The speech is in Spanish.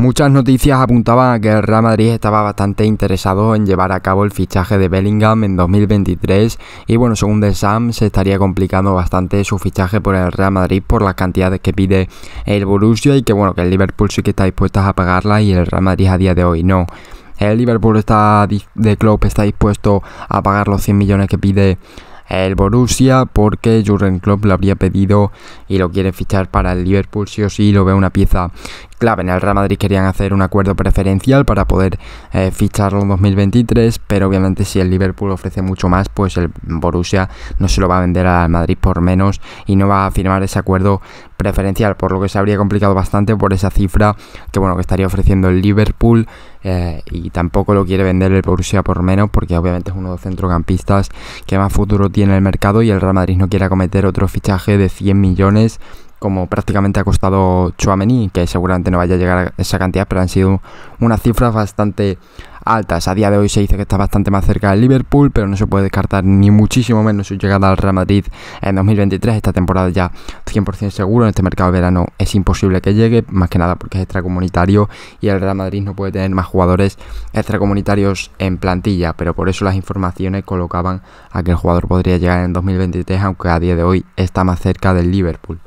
Muchas noticias apuntaban a que el Real Madrid estaba bastante interesado en llevar a cabo el fichaje de Bellingham en 2023 y bueno, según The Sam se estaría complicando bastante su fichaje por el Real Madrid por las cantidades que pide el Borussia y que bueno, que el Liverpool sí que está dispuesto a pagarla y el Real Madrid a día de hoy no. El Liverpool está de Klopp está dispuesto a pagar los 100 millones que pide el Borussia porque Jurgen Klopp lo habría pedido y lo quiere fichar para el Liverpool sí o sí, lo ve una pieza clave. En el Real Madrid querían hacer un acuerdo preferencial para poder eh, ficharlo en 2023, pero obviamente si el Liverpool ofrece mucho más, pues el Borussia no se lo va a vender al Madrid por menos y no va a firmar ese acuerdo preferencial, por lo que se habría complicado bastante por esa cifra que bueno que estaría ofreciendo el Liverpool eh, y tampoco lo quiere vender el Borussia por menos porque obviamente es uno de los centrocampistas que más futuro tiene el mercado y el Real Madrid no quiere acometer otro fichaje de 100 millones como prácticamente ha costado Chuamení, que seguramente no vaya a llegar a esa cantidad, pero han sido unas cifras bastante altas. A día de hoy se dice que está bastante más cerca del Liverpool, pero no se puede descartar ni muchísimo menos su llegada al Real Madrid en 2023. Esta temporada ya 100% seguro, en este mercado de verano es imposible que llegue, más que nada porque es extracomunitario y el Real Madrid no puede tener más jugadores extracomunitarios en plantilla, pero por eso las informaciones colocaban a que el jugador podría llegar en 2023, aunque a día de hoy está más cerca del Liverpool.